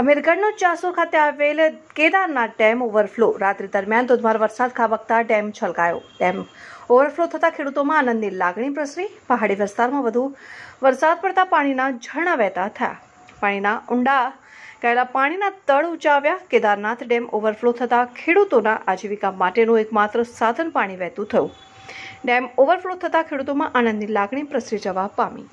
અમીરગઢનો ચાસો ખાતે આવેલ Kedarnath dam overflow રાત્રિ દરમિયાન ધોધમાર વરસાદ ખાબકતા ડેમ છલકાયો ડેમ ઓવરફ્લો થતાં ખેડૂતોમાં આનંદની લાગણી પ્રસરી પહાડી વિસ્તારમાં વધુ વરસાદ પડતા પાણીના ઝરણા વહેતા થયા પાણીના ઊંડા ગયેલા પાણીના તળ ઉંચાવ્યા કેદારનાથ ડેમ ઓવરફ્લો થતાં ખેડૂતોના આજીવિકા માટેનું એકમાત્ર સાધન પાણી વહેતું થયું ડેમ ઓવરફ્લો થતાં ખેડૂતોમાં આનંદની લાગણી પ્રસરી જવા પામી